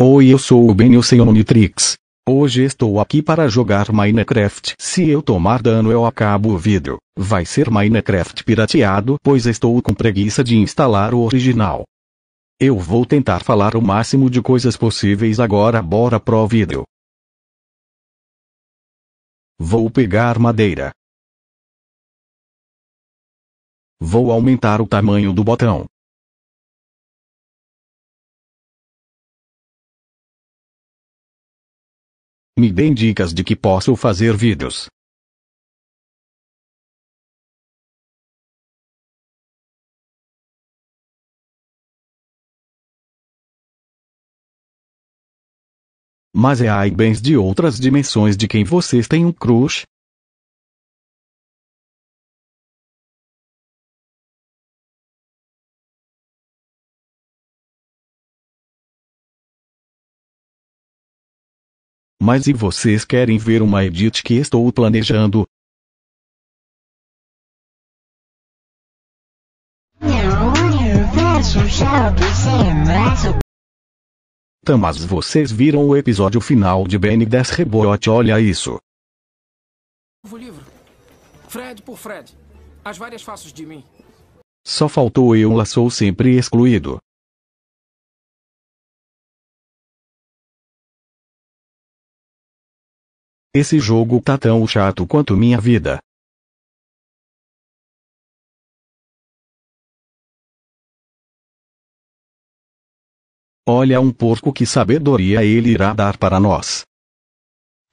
Oi eu sou o Ben eu sei Omnitrix. Hoje estou aqui para jogar Minecraft. Se eu tomar dano eu acabo o vídeo. Vai ser Minecraft pirateado pois estou com preguiça de instalar o original. Eu vou tentar falar o máximo de coisas possíveis agora bora pro vídeo. Vou pegar madeira. Vou aumentar o tamanho do botão. Me dêem dicas de que posso fazer vídeos. Mas é ai bens de outras dimensões de quem vocês têm um crush, Mas e vocês querem ver uma edit que estou planejando? Tá, mas vocês viram o episódio final de Ben 10 Rebote, olha isso. livro. Fred por Fred. As várias faces de mim. Só faltou eu lá sou sempre excluído. Esse jogo tá tão chato quanto minha vida. Olha um porco que sabedoria ele irá dar para nós.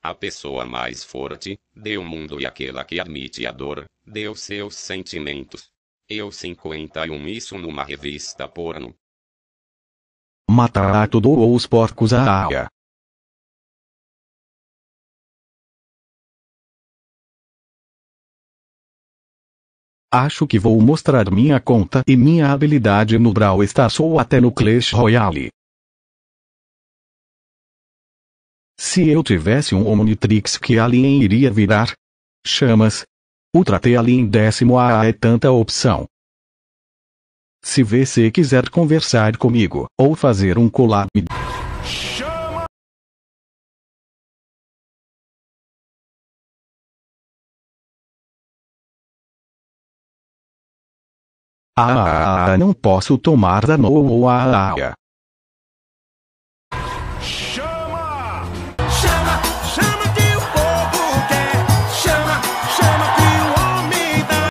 A pessoa mais forte, deu mundo e aquela que admite a dor, deu seus sentimentos. Eu 51 isso numa revista porno. Matará tudo ou os porcos a área. Acho que vou mostrar minha conta e minha habilidade no Brawl Stars ou até no Clash Royale. Se eu tivesse um Omnitrix que alien iria virar? Chamas. Ultra alien décimo A é tanta opção. Se você quiser conversar comigo, ou fazer um collab... Ah, ah, ah, não posso tomar da ou ah, ah, ah.